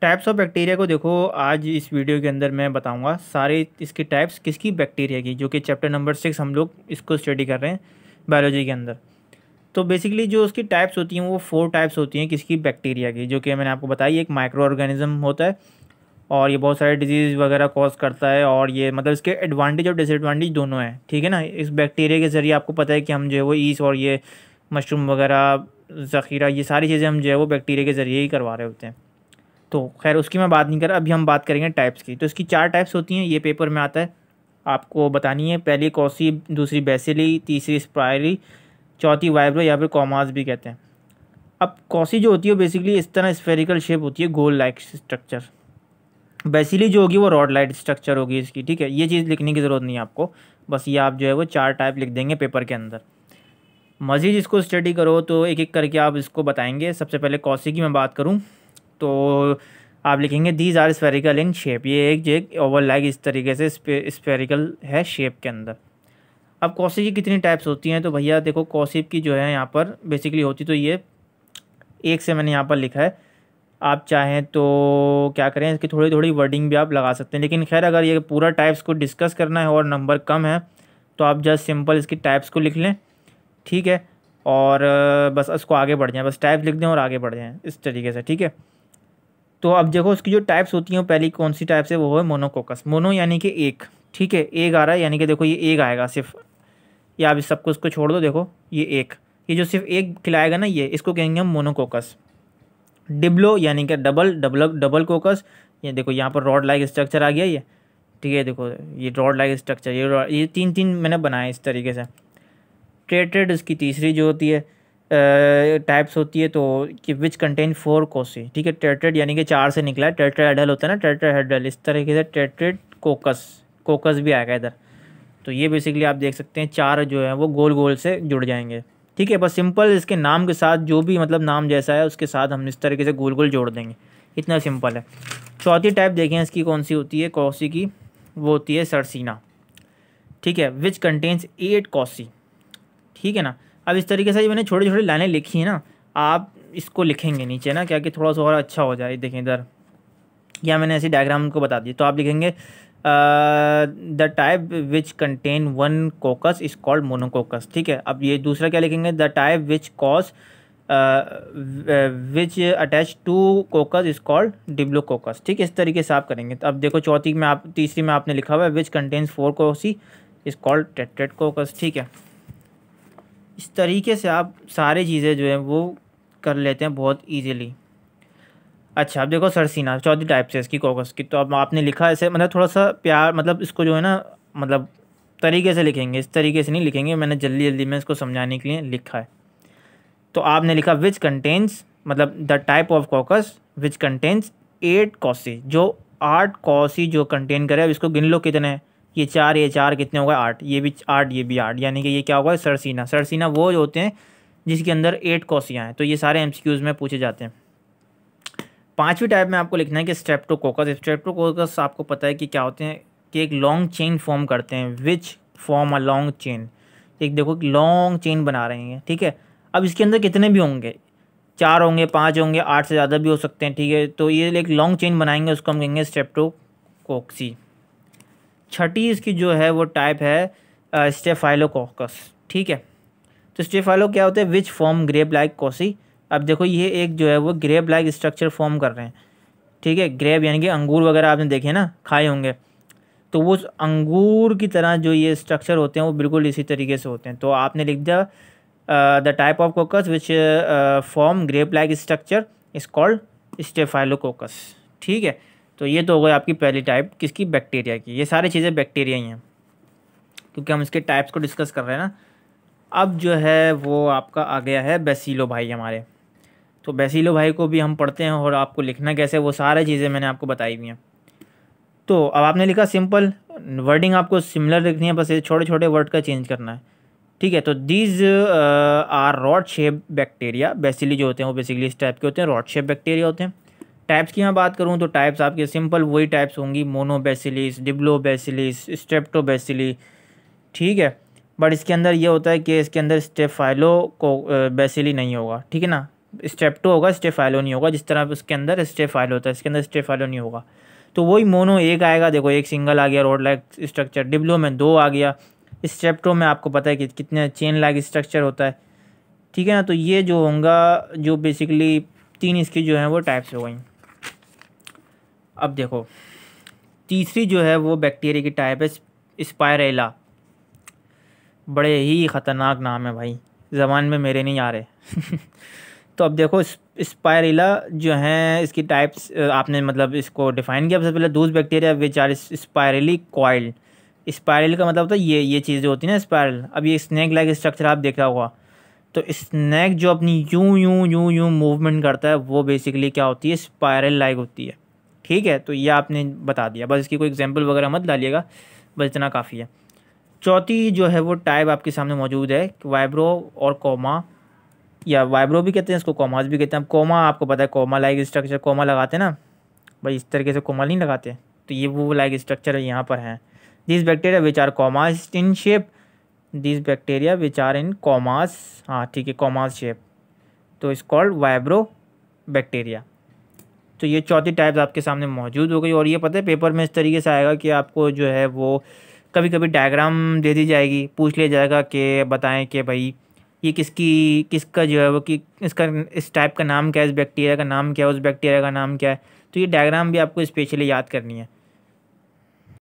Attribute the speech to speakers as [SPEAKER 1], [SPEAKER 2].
[SPEAKER 1] types of bacteria को देखो आज इस वीडियो के अंदर मैं बताऊंगा सारे इसके टाइप्स किसकी बैक्टीरिया की जो कि चैप्टर नंबर सिक्स हम लोग इसको स्टडी कर रहे हैं बायोलॉजी के अंदर तो बेसिकली जो उसकी टाइप्स होती हैं वो फोर टाइप्स होती हैं किसकी बैक्टीरिया की जो कि मैंने आपको बताई एक माइक्रो ऑर्गेनिज्म होता है और ये बहुत सारे डिजीज़ वगैरह कॉज करता है और ये मतलब इसके एडवांटेज और डिसएडवांटेज दोनों हैं ठीक है ना इस बैक्टीरिया के ज़रिए आपको पता है कि हम जो है वो ईस और ये मशरूम वगैरह ज़ख़ीरा ये सारी चीज़ें हम जो है वो बैक्टीरिया के ज़रिए ही करवा रहे होते हैं तो खैर उसकी मैं बात नहीं कर अभी हम बात करेंगे टाइप्स की तो इसकी चार टाइप्स होती हैं ये पेपर में आता है आपको बतानी है पहली कौसी दूसरी बेसिली तीसरी स्प्रायली चौथी वाइब्रो या फिर कॉमास भी कहते हैं अब कौसी जो होती है बेसिकली इस तरह स्फेरिकल शेप होती है गोल लाइक स्ट्रक्चर बेसिली जो होगी वो रॉड लाइट स्ट्रक्चर होगी इसकी ठीक है ये चीज़ लिखने की ज़रूरत नहीं है आपको बस ये आप जो है वो चार टाइप लिख देंगे पेपर के अंदर मज़ीद इसको स्टडी करो तो एक एक करके आप इसको बताएंगे सबसे पहले कौसी की मैं बात करूँ तो आप लिखेंगे these are spherical in shape ये एक जो ओवर ओवरलैग इस तरीके से स्पेरिकल है शेप के अंदर अब कॉसिप की कितनी टाइप्स होती हैं तो भैया देखो कॉसिप की जो है यहाँ पर बेसिकली होती तो ये एक से मैंने यहाँ पर लिखा है आप चाहें तो क्या करें इसकी थोड़ी थोड़ी वर्डिंग भी आप लगा सकते हैं लेकिन खैर अगर ये पूरा टाइप्स को डिस्कस करना है और नंबर कम है तो आप जस्ट सिंपल इसकी टाइप्स को लिख लें ठीक है और बस इसको आगे बढ़ जाएँ बस टाइप लिख दें और आगे बढ़ जाएँ इस तरीके से ठीक है तो अब देखो उसकी जो टाइप्स होती हैं पहली कौन सी टाइप्स है वो है मोनोकोकस मोनो यानी कि एक ठीक है एक आ रहा है यानी कि देखो ये एक आएगा सिर्फ या आप सबको इसको छोड़ दो देखो ये एक ये जो सिर्फ एक खिलाएगा ना ये इसको कहेंगे हम मोनोकोकस डिब्लो यानी कि डबल डबल डबल कोकस ये देखो यहाँ पर रॉड लाइक स्ट्रक्चर आ गया ये ठीक है देखो ये रॉड लाइक स्ट्रक्चर ये ये तीन तीन मैंने बनाए इस तरीके से ट्रेटेड इसकी तीसरी जो होती है टाइप्स होती है तो कि विच कंटेन फोर कोसी ठीक है टेट्रेड यानी कि चार से निकला है हेडल होता है ना हेडल इस तरीके से टेट्रेड कोकस कोकस भी आएगा इधर तो ये बेसिकली आप देख सकते हैं चार जो है वो गोल गोल से जुड़ जाएंगे ठीक है बस सिंपल इसके नाम के साथ जो भी मतलब नाम जैसा है उसके साथ हम इस तरीके से गोल गोल जोड़ देंगे इतना सिंपल है चौथी टाइप देखें इसकी कौन सी होती है कौसी की वो होती है सरसीना ठीक है विच कंटेंस एट कौसी ठीक है ना अब इस तरीके से मैंने छोटी छोटी लाइनें लिखी हैं ना आप इसको लिखेंगे नीचे ना क्या कि थोड़ा सा और अच्छा हो जाए देखें इधर या मैंने ऐसी डायग्राम को बता दी तो आप लिखेंगे the type which contain one coccus is called monococcus ठीक है अब ये दूसरा क्या लिखेंगे the type which cause which attach to coccus is called diplo coccus ठीक है इस तरीके से आप करेंगे तो अब देखो चौथी में आप तीसरी में आपने लिखा हुआ है which contains four cocci is called tetrad coccus ठीक है इस तरीके से आप सारी चीज़ें जो है वो कर लेते हैं बहुत ईजीली अच्छा अब देखो सरसीना चौथी टाइप से इसकी कोकस की तो अब आपने लिखा ऐसे मतलब थोड़ा सा प्यार मतलब इसको जो है ना मतलब तरीके से लिखेंगे इस तरीके से नहीं लिखेंगे मैंने जल्दी जल्दी में इसको समझाने के लिए लिखा है तो आपने लिखा विच कंटेंस मतलब the type of coccus which contains eight cocci जो आठ कॉसी जो कंटेन करे अब इसको गिन लो कितने हैं ये चार ये चार कितने हो गए आठ ये भी आठ ये भी आठ यानी कि ये क्या होगा सरसीना सरसीना वो होते हैं जिसके अंदर एट कोसियाँ हैं तो ये सारे एम में पूछे जाते हैं पाँचवीं टाइप में आपको लिखना है कि स्ट्रेप्टोकोकस स्ट्रेप्टोकोकस आपको पता है कि क्या होते हैं कि एक लॉन्ग चेन फॉर्म करते हैं which form a long chain एक देखो एक लॉन्ग चेन बना रहे हैं ठीक है अब इसके अंदर कितने भी होंगे चार होंगे पाँच होंगे आठ से ज़्यादा भी हो सकते हैं ठीक है तो ये एक लॉन्ग चेन बनाएंगे उसको हम कहेंगे स्ट्रेप्टोकोक्सी छठी इसकी जो है वो टाइप है स्टेफाइलोकॉकस uh, ठीक है तो स्टेफाइलो क्या होते हैं which form grape like cocci अब देखो ये एक जो है वो ग्रेप लाइक स्ट्रक्चर फॉर्म कर रहे हैं ठीक है ग्रेप यानी कि अंगूर वगैरह आपने देखे ना खाए होंगे तो वो अंगूर की तरह जो ये स्ट्रक्चर होते हैं वो बिल्कुल इसी तरीके से होते हैं तो आपने लिख दिया the type of coccus which form grape like structure is called staphylococcus ठीक है तो ये तो हो गई आपकी पहली टाइप किसकी बैक्टीरिया की ये सारी चीज़ें बैक्टीरिया ही हैं क्योंकि हम इसके टाइप्स को डिस्कस कर रहे हैं ना अब जो है वो आपका आ गया है बेसिलो भाई हमारे तो बेसिलो भाई को भी हम पढ़ते हैं और आपको लिखना कैसे वो सारी चीज़ें मैंने आपको बताई हुई हैं तो अब आपने लिखा सिंपल वर्डिंग आपको सिमिलर लिखनी है बस ये छोटे छोटे वर्ड का चेंज करना है ठीक है तो these are rod shape bacteria bacilli जो होते हैं वो बेसिकली इस टाइप के होते हैं रॉड शेप बैक्टीरिया होते हैं टाइप्स की मैं बात करूँ तो टाइप्स आपके सिंपल वही टाइप्स होंगी बेसिलिस स्टेप्टो बेसिली ठीक है बट इसके अंदर ये होता है कि इसके अंदर स्टेफाइलो को बेसिली नहीं होगा ठीक है ना स्टेप्टो होगा स्टेफाइलो नहीं होगा जिस तरह उसके अंदर स्टेफाइलो होता है इसके अंदर स्टेफाइलो नहीं होगा तो वही मोनो एक आएगा देखो एक सिंगल आ गया रोड लाइक स्ट्रक्चर डिब्लो में दो आ गया स्टेप्टो में आपको पता है कि कितने चेन लाइक स्ट्रक्चर होता है ठीक है ना तो ये जो होगा जो बेसिकली तीन इसकी जो है वो टाइप्स हो गई अब देखो तीसरी जो है वो बैक्टीरिया की टाइप है स्पायरेला बड़े ही ख़तरनाक नाम है भाई जबान में मेरे नहीं आ रहे तो अब देखो स्पायरेला जो हैं इसकी टाइप्स आपने मतलब इसको डिफ़ाइन किया सबसे पहले those bacteria which are spirally coiled spiral का मतलब होता है ये ये चीज़ें होती है ना स्पायरल अब ये स्नैक लाइक स्ट्रक्चर आप देखा होगा तो स्नैक जो अपनी यूं यूं यूं यूं मूवमेंट करता है वो बेसिकली क्या होती है स्पायरल लाइक होती है ठीक है तो ये आपने बता दिया बस इसकी कोई एग्जाम्पल वगैरह मत डालिएगा बस इतना काफ़ी है चौथी जो है वो टाइप आपके सामने मौजूद है वाइब्रो और कॉमा या वाइब्रो भी कहते हैं इसको कॉमास भी कहते हैं अब कॉमा आपको पता है कॉमा लाइक स्ट्रक्चर कॉमा लगाते हैं ना भाई इस तरीके से कॉमा नहीं लगाते तो ये वो लाइक स्ट्रक्चर यहाँ पर हैं this bacteria which are commas in shape this bacteria which are in commas हाँ ठीक है कॉमास शेप तो इस कॉल्ड वाइब्रो बैक्टीरिया तो ये चौथी टाइप्स आपके सामने मौजूद हो गई और ये पता है पेपर में इस तरीके से आएगा कि आपको जो है वो कभी कभी डायग्राम दे दी जाएगी पूछ लिया जाएगा कि बताएं कि भाई ये किसकी किसका जो है वो कि इसका इस टाइप का नाम क्या है इस बैक्टीरिया का नाम क्या है उस बैक्टीरिया का नाम क्या है तो ये डायग्राम भी आपको स्पेशली याद करनी है